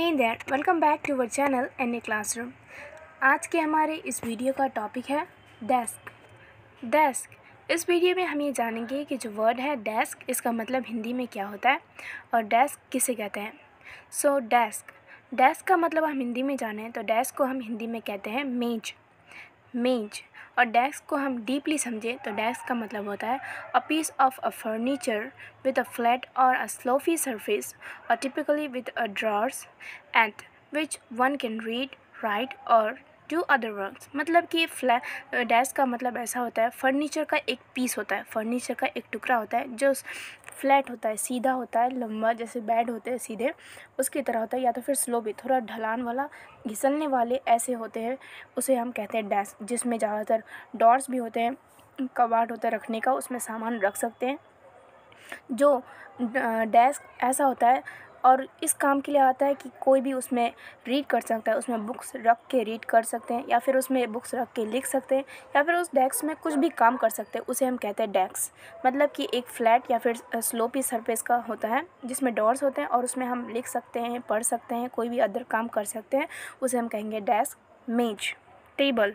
है there welcome back to our channel N A classroom आज के हमारे इस वीडियो का टॉपिक है डेस्क डेस्क इस वीडियो में हम ये जानेंगे कि जो वर्ड है डेस्क इसका मतलब हिंदी में क्या होता है और डेस्क किसे कहते हैं सो डेस्क डेस्क का मतलब हम हिंदी में जाने तो डेस्क को हम हिंदी में कहते हैं मेज मेज और डेस्क को हम डीपली समझें तो डेस्क का मतलब होता है a piece of a furniture with a flat or a sloping surface or typically with a drawers and which one can read write or to other work मतलब कि फ्लै डैश का मतलब ऐसा होता है फर्नीचर का एक पीस होता है फर्नीचर का एक टुकड़ा होता है जो फ्लैट होता है सीधा होता है लंबा जैसे बेड होते हैं सीधे उसकी तरह होता है या तो फिर स्लो भी थोड़ा ढलान वाला घिसलने वाले ऐसे होते हैं उसे हम कहते हैं डैश जिसमें ज़्यादातर डॉर्स भी होते हैं कबाट होता है रखने का उसमें सामान रख सकते हैं जो डेस्क ऐसा होता है और इस काम के लिए आता है कि कोई भी उसमें रीड कर सकता है उसमें बुक्स रख के रीड कर सकते हैं या फिर उसमें बुक्स रख के लिख सकते हैं या फिर उस डेस्क में कुछ भी काम कर सकते हैं उसे हम कहते हैं डेस्क मतलब कि एक फ्लैट या फिर स्लोपी सरफेस का होता है जिसमें डोर्स होते हैं और उसमें हम लिख सकते हैं पढ़ सकते हैं कोई भी अदर काम कर सकते हैं उसे हम कहेंगे डेस्क मेज टेबल